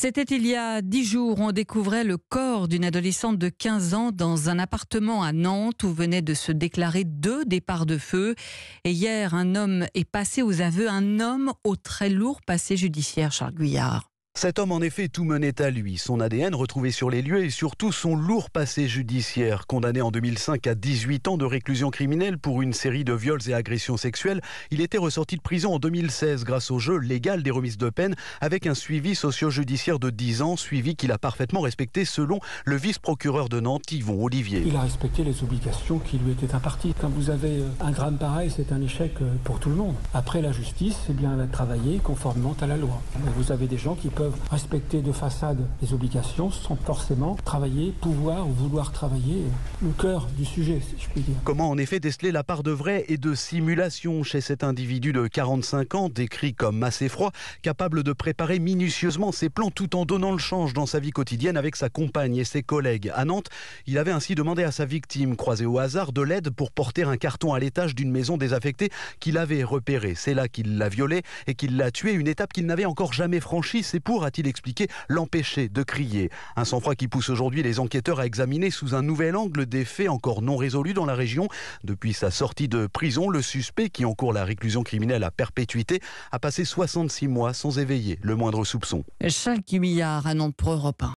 C'était il y a dix jours, on découvrait le corps d'une adolescente de 15 ans dans un appartement à Nantes où venaient de se déclarer deux départs de feu. Et hier, un homme est passé aux aveux, un homme au très lourd passé judiciaire, Charles Guyard. Cet homme en effet tout menait à lui, son ADN retrouvé sur les lieux et surtout son lourd passé judiciaire, condamné en 2005 à 18 ans de réclusion criminelle pour une série de viols et agressions sexuelles. Il était ressorti de prison en 2016 grâce au jeu légal des remises de peine avec un suivi socio-judiciaire de 10 ans, suivi qu'il a parfaitement respecté selon le vice-procureur de Nantes, Yvon Olivier. Il a respecté les obligations qui lui étaient imparties. Quand vous avez euh, un drame pareil, c'est un échec euh, pour tout le monde. Après la justice, c'est eh bien, travailler conformément à la loi. Vous avez des gens qui peuvent respecter de façade les obligations sans forcément travailler, pouvoir ou vouloir travailler le cœur du sujet, si je puis dire. Comment en effet déceler la part de vrai et de simulation chez cet individu de 45 ans, décrit comme assez froid, capable de préparer minutieusement ses plans tout en donnant le change dans sa vie quotidienne avec sa compagne et ses collègues à Nantes Il avait ainsi demandé à sa victime, croisée au hasard, de l'aide pour porter un carton à l'étage d'une maison désaffectée qu'il avait repérée. C'est là qu'il l'a violée et qu'il l'a tuée, une étape qu'il n'avait encore jamais franchie. C'est pour a-t-il expliqué, l'empêcher de crier. Un sang-froid qui pousse aujourd'hui les enquêteurs à examiner sous un nouvel angle des faits encore non résolus dans la région. Depuis sa sortie de prison, le suspect, qui encourt la réclusion criminelle à perpétuité, a passé 66 mois sans éveiller le moindre soupçon.